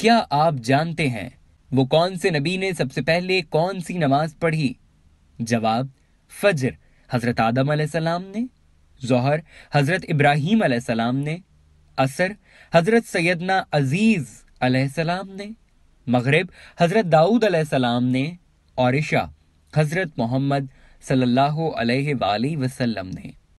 क्या आप जानते हैं वो कौन से नबी ने सबसे पहले कौन सी नमाज पढ़ी जवाब फजर हजरत आदम सलाम ने जोहर हजरत इब्राहिम सलाम ने असर हजरत सैदना अजीज सलाम ने मगरब हजरत दाऊद सलाम ने और इशा हजरत मोहम्मद सल्लल्लाहु अलैहि वसल्लम ने